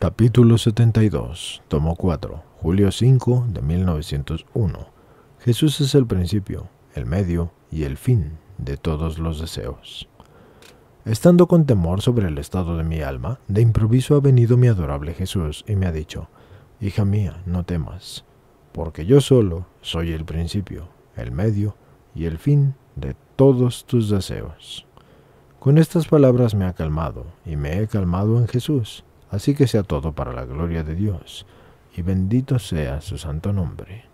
Capítulo 72, tomo 4, julio 5 de 1901. Jesús es el principio, el medio y el fin de todos los deseos. Estando con temor sobre el estado de mi alma, de improviso ha venido mi adorable Jesús y me ha dicho, Hija mía, no temas, porque yo solo soy el principio, el medio y el fin de todos tus deseos. Con estas palabras me ha calmado y me he calmado en Jesús Así que sea todo para la gloria de Dios, y bendito sea su santo nombre.